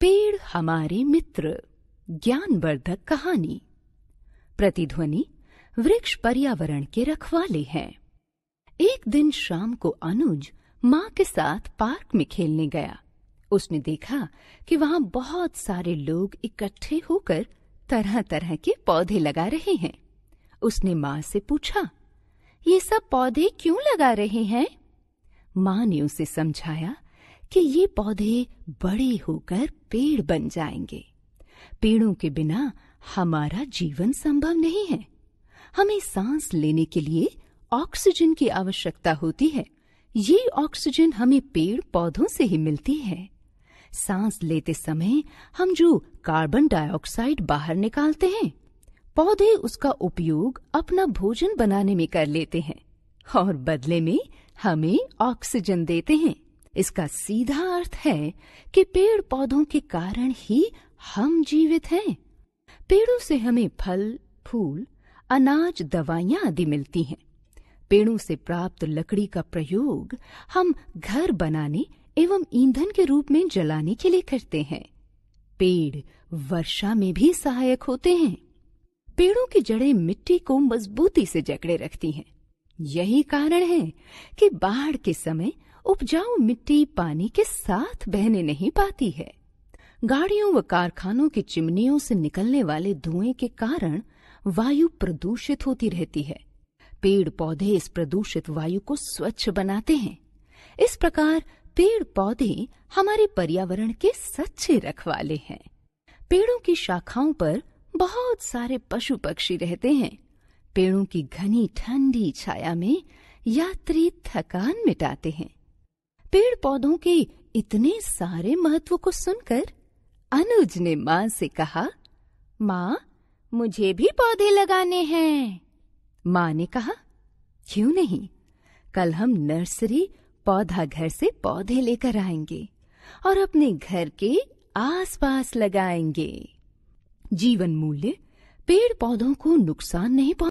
पेड़ हमारे मित्र ज्ञानवर्धक कहानी प्रतिध्वनि वृक्ष पर्यावरण के रखवाले हैं एक दिन शाम को अनुज माँ के साथ पार्क में खेलने गया उसने देखा कि वहां बहुत सारे लोग इकट्ठे होकर तरह तरह के पौधे लगा रहे हैं उसने माँ से पूछा ये सब पौधे क्यों लगा रहे हैं माँ ने उसे समझाया कि ये पौधे बड़े होकर पेड़ बन जाएंगे पेड़ों के बिना हमारा जीवन संभव नहीं है हमें सांस लेने के लिए ऑक्सीजन की आवश्यकता होती है ये ऑक्सीजन हमें पेड़ पौधों से ही मिलती है सांस लेते समय हम जो कार्बन डाइऑक्साइड बाहर निकालते हैं पौधे उसका उपयोग अपना भोजन बनाने में कर लेते हैं और बदले में हमें ऑक्सीजन देते हैं इसका सीधा अर्थ है कि पेड़ पौधों के कारण ही हम जीवित हैं पेड़ों से हमें फल फूल अनाज दवाइयां आदि मिलती हैं पेड़ों से प्राप्त लकड़ी का प्रयोग हम घर बनाने एवं ईंधन के रूप में जलाने के लिए करते हैं पेड़ वर्षा में भी सहायक होते हैं पेड़ों की जड़ें मिट्टी को मजबूती से जकड़े रखती हैं यही कारण है कि बाढ़ के समय उपजाऊ मिट्टी पानी के साथ बहने नहीं पाती है गाड़ियों व कारखानों की चिमनियों से निकलने वाले धुएं के कारण वायु प्रदूषित होती रहती है पेड़ पौधे इस प्रदूषित वायु को स्वच्छ बनाते हैं इस प्रकार पेड़ पौधे हमारे पर्यावरण के सच्चे रखवाले हैं पेड़ों की शाखाओं पर बहुत सारे पशु पक्षी रहते हैं पेड़ों की घनी ठंडी छाया में यात्री थकान मिटाते हैं पेड़ पौधों के इतने सारे महत्व को सुनकर अनुज ने माँ से कहा माँ मुझे भी पौधे लगाने हैं माँ ने कहा क्यों नहीं कल हम नर्सरी पौधा घर से पौधे लेकर आएंगे और अपने घर के आसपास लगाएंगे जीवन मूल्य पेड़ पौधों को नुकसान नहीं पहुंचा